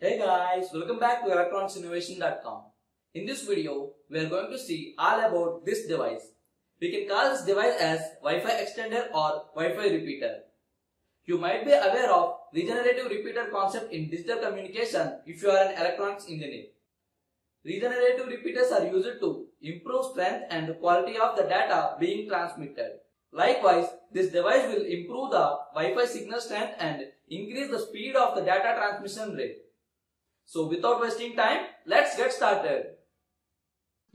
Hey guys, welcome back to electronicsinnovation.com. In this video, we are going to see all about this device. We can call this device as Wi-Fi extender or Wi-Fi repeater. You might be aware of regenerative repeater concept in digital communication if you are an electronics engineer. Regenerative repeaters are used to improve strength and quality of the data being transmitted. Likewise, this device will improve the Wi-Fi signal strength and increase the speed of the data transmission rate. So without wasting time, let's get started.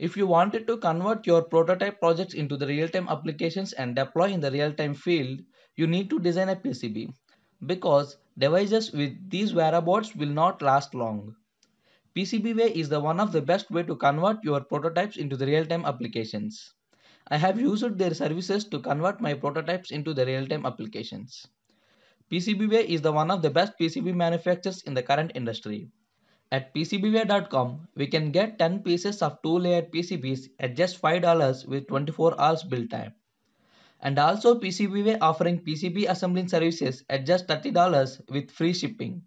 If you wanted to convert your prototype projects into the real-time applications and deploy in the real-time field, you need to design a PCB because devices with these wearables will not last long. PCBWay is the one of the best way to convert your prototypes into the real-time applications. I have used their services to convert my prototypes into the real-time applications. PCBWay is the one of the best PCB manufacturers in the current industry. At PCBWare.com, we can get 10 pieces of 2-layer PCBs at just $5 with 24 hours build time. And also PCBWare offering PCB assembling services at just $30 with free shipping.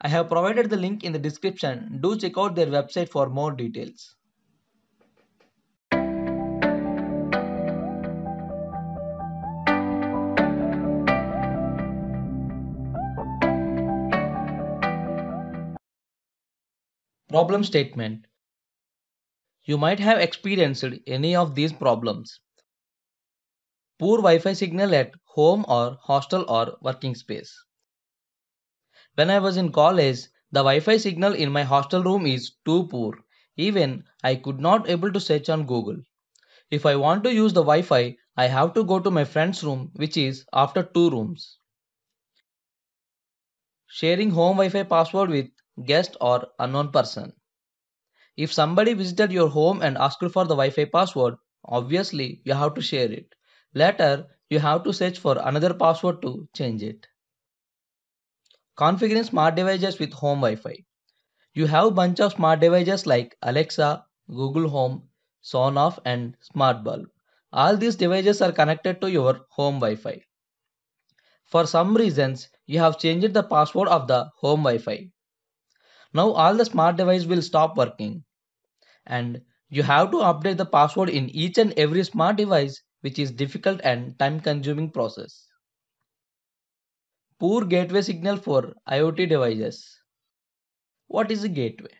I have provided the link in the description. Do check out their website for more details. Problem statement. You might have experienced any of these problems. Poor Wi-Fi signal at home or hostel or working space. When I was in college, the Wi-Fi signal in my hostel room is too poor. Even I could not able to search on Google. If I want to use the Wi-Fi, I have to go to my friend's room which is after two rooms. Sharing home Wi-Fi password with guest or unknown person. If somebody visited your home and asked you for the Wi-Fi password, obviously you have to share it. Later, you have to search for another password to change it. Configuring smart devices with home Wi-Fi. You have bunch of smart devices like Alexa, Google Home, Sonoff and Smart Bulb. All these devices are connected to your home Wi-Fi. For some reasons, you have changed the password of the home Wi-Fi. Now all the smart device will stop working. And you have to update the password in each and every smart device which is difficult and time consuming process. Poor gateway signal for IoT devices. What is a gateway?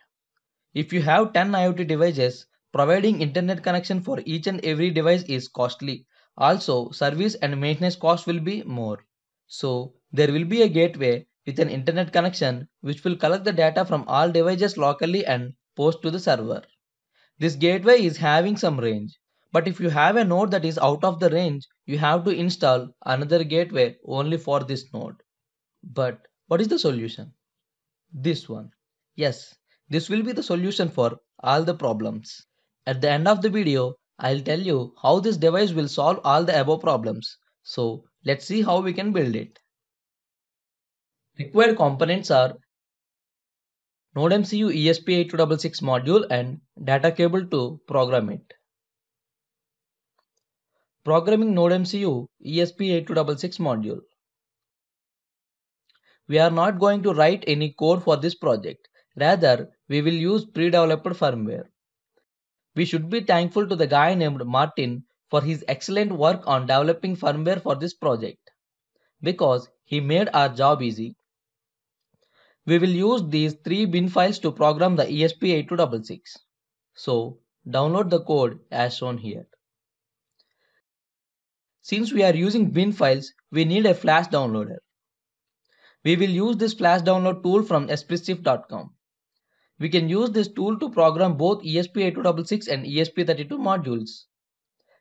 If you have 10 IoT devices, providing internet connection for each and every device is costly. Also, service and maintenance cost will be more. So, there will be a gateway with an internet connection which will collect the data from all devices locally and post to the server. This gateway is having some range. But if you have a node that is out of the range, you have to install another gateway only for this node. But what is the solution? This one. Yes, this will be the solution for all the problems. At the end of the video, I'll tell you how this device will solve all the above problems. So let's see how we can build it. Required components are NodeMCU ESP8266 module and data cable to program it. Programming NodeMCU ESP8266 module. We are not going to write any code for this project. Rather, we will use pre-developed firmware. We should be thankful to the guy named Martin for his excellent work on developing firmware for this project because he made our job easy. We will use these three bin files to program the ESP8266. So download the code as shown here. Since we are using bin files, we need a flash downloader. We will use this flash download tool from espressif.com. We can use this tool to program both ESP8266 and ESP32 modules.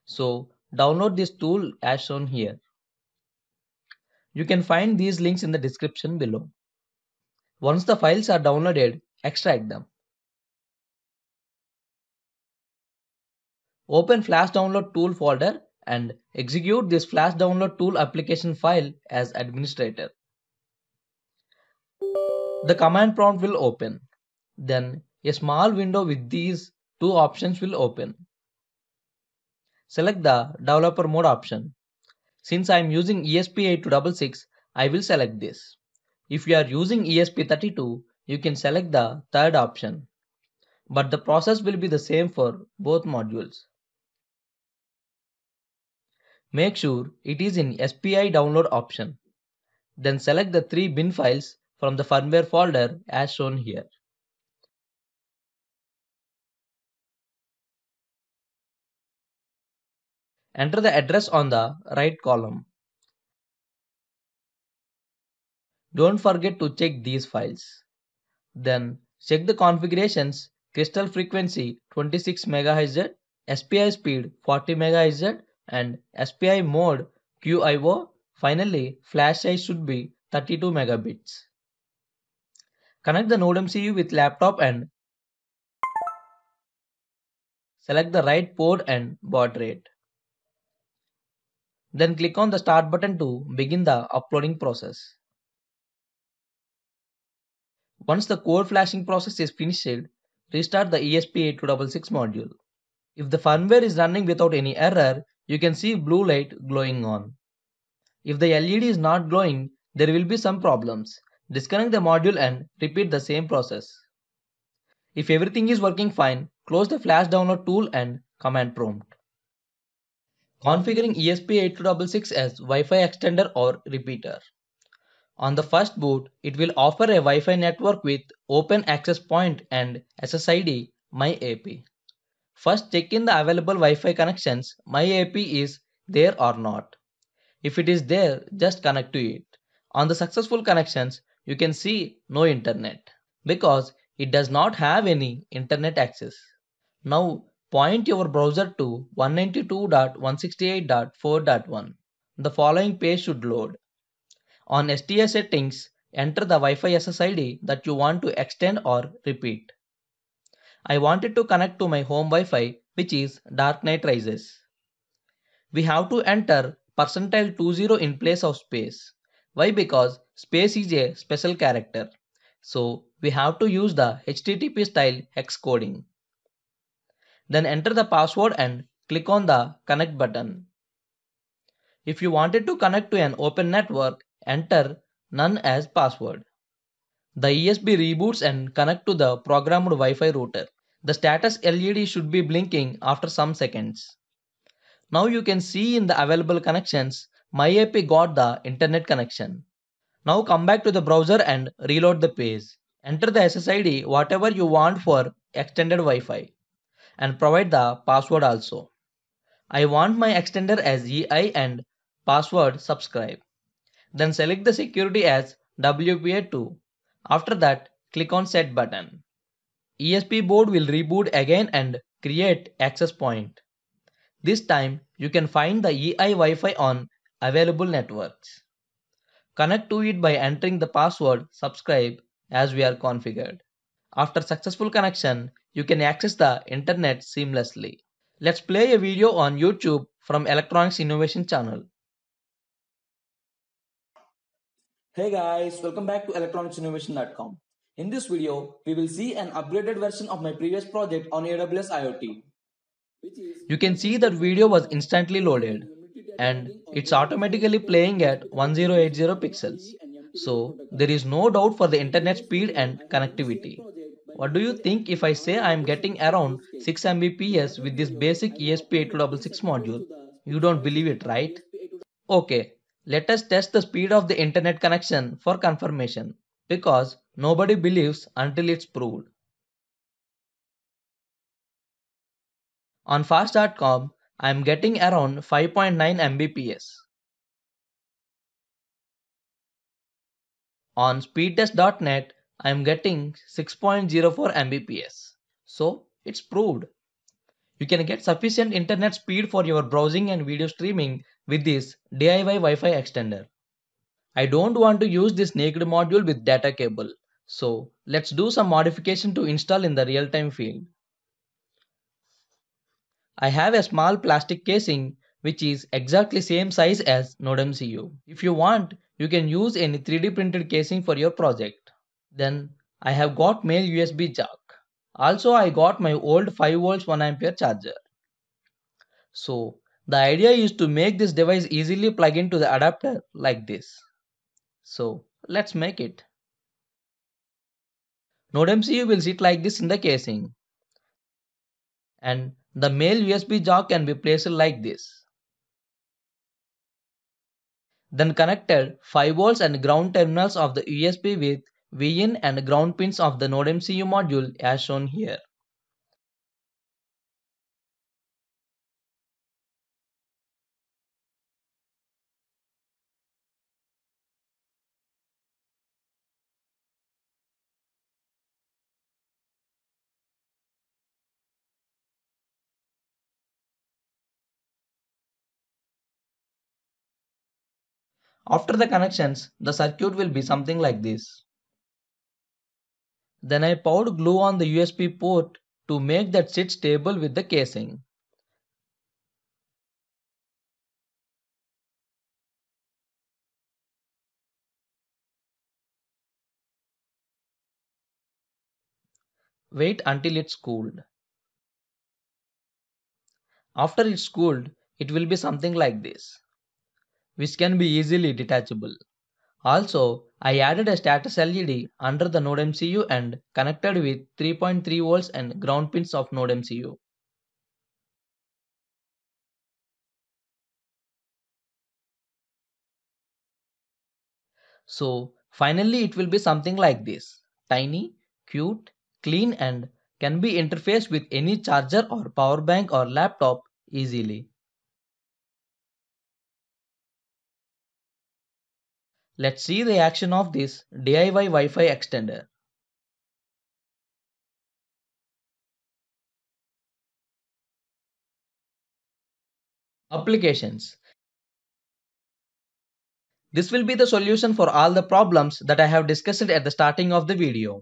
So download this tool as shown here. You can find these links in the description below. Once the files are downloaded, extract them. Open flash download tool folder and execute this flash download tool application file as administrator. The command prompt will open. Then a small window with these two options will open. Select the developer mode option. Since I am using ESP8266, I will select this. If you are using ESP32, you can select the third option. But the process will be the same for both modules. Make sure it is in SPI download option. Then select the three bin files from the firmware folder as shown here. Enter the address on the right column. Don't forget to check these files. Then check the configurations crystal frequency 26 MHz, SPI speed 40 MHz and SPI mode QIO. Finally, flash size should be 32 megabits. Connect the node MCU with laptop and select the right port and baud rate. Then click on the start button to begin the uploading process. Once the core flashing process is finished, restart the ESP8266 module. If the firmware is running without any error, you can see blue light glowing on. If the LED is not glowing, there will be some problems. Disconnect the module and repeat the same process. If everything is working fine, close the flash download tool and command prompt. Configuring ESP8266 as Wi-Fi extender or repeater. On the first boot, it will offer a Wi-Fi network with Open Access Point and SSID MyAP. First check in the available Wi-Fi connections MyAP is there or not. If it is there, just connect to it. On the successful connections, you can see no internet because it does not have any internet access. Now point your browser to 192.168.4.1. The following page should load. On STA settings, enter the Wi-Fi SSID that you want to extend or repeat. I wanted to connect to my home Wi-Fi which is Dark Knight Rises. We have to enter percentile 20 in place of space. Why? Because space is a special character. So we have to use the HTTP style hex coding. Then enter the password and click on the connect button. If you wanted to connect to an open network, Enter none as password. The ESP reboots and connect to the programmed Wi-Fi router. The status LED should be blinking after some seconds. Now you can see in the available connections, MyAP got the internet connection. Now come back to the browser and reload the page. Enter the SSID whatever you want for extended Wi-Fi and provide the password also. I want my extender as EI and password subscribe. Then select the security as WPA2. After that, click on Set button. ESP board will reboot again and create access point. This time, you can find the EI Wi-Fi on available networks. Connect to it by entering the password subscribe as we are configured. After successful connection, you can access the internet seamlessly. Let's play a video on YouTube from Electronics Innovation channel. Hey guys, welcome back to electronicsinnovation.com. In this video, we will see an upgraded version of my previous project on AWS IoT. You can see that video was instantly loaded and it's automatically playing at 1080 pixels. So there is no doubt for the internet speed and connectivity. What do you think if I say I am getting around 6 Mbps with this basic ESP8266 module? You don't believe it, right? Okay, let us test the speed of the internet connection for confirmation because nobody believes until it's proved. On fast.com, I am getting around 5.9 Mbps. On speedtest.net, I am getting 6.04 Mbps. So it's proved. You can get sufficient internet speed for your browsing and video streaming with this DIY Wi-Fi extender. I don't want to use this naked module with data cable. So let's do some modification to install in the real-time field. I have a small plastic casing which is exactly same size as NodeMCU. If you want, you can use any 3D printed casing for your project. Then I have got male USB jack. Also, I got my old 5 volts 1 ampere charger. So, the idea is to make this device easily plug into the adapter like this. So, let's make it. Node MCU will sit like this in the casing. And the male USB jack can be placed like this. Then connected 5 volts and ground terminals of the USB with Vin and ground pins of the NodeMCU module as shown here. After the connections, the circuit will be something like this. Then I poured glue on the USB port to make that sit stable with the casing. Wait until it's cooled. After it's cooled, it will be something like this, which can be easily detachable. Also, I added a status LED under the Node MCU and connected with 3.3 volts and ground pins of Node MCU. So finally it will be something like this. Tiny, cute, clean and can be interfaced with any charger or power bank or laptop easily. Let's see the action of this DIY Wi-Fi extender. Applications This will be the solution for all the problems that I have discussed at the starting of the video.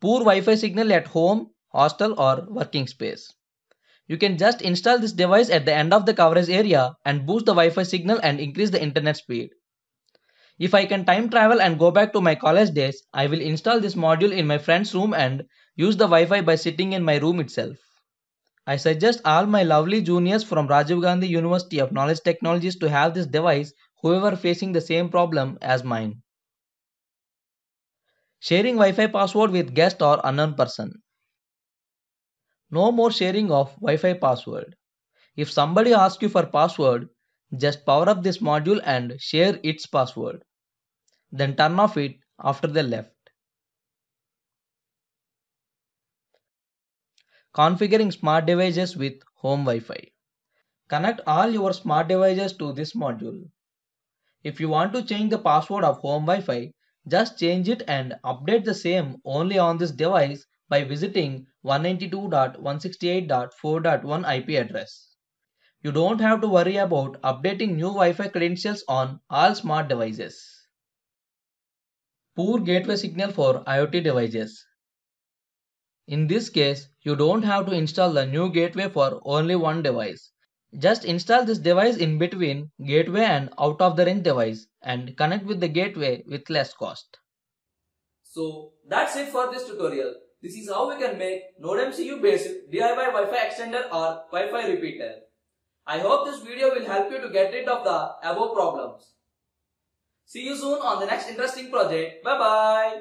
Poor Wi-Fi signal at home, hostel or working space. You can just install this device at the end of the coverage area and boost the Wi-Fi signal and increase the internet speed. If I can time travel and go back to my college days, I will install this module in my friend's room and use the Wi-Fi by sitting in my room itself. I suggest all my lovely juniors from Rajiv Gandhi University of Knowledge Technologies to have this device whoever facing the same problem as mine. Sharing Wi-Fi password with guest or unknown person. No more sharing of Wi-Fi password. If somebody asks you for password, just power up this module and share its password. Then turn off it after they left. Configuring smart devices with home Wi-Fi. Connect all your smart devices to this module. If you want to change the password of home Wi-Fi, just change it and update the same only on this device by visiting 192.168.4.1 IP address. You don't have to worry about updating new Wi-Fi credentials on all smart devices poor gateway signal for IoT devices. In this case, you don't have to install the new gateway for only one device. Just install this device in between gateway and out of the range device and connect with the gateway with less cost. So that's it for this tutorial. This is how we can make NodeMCU based DIY Wi-Fi extender or Wi-Fi repeater. I hope this video will help you to get rid of the above problems. See you soon on the next interesting project. Bye bye.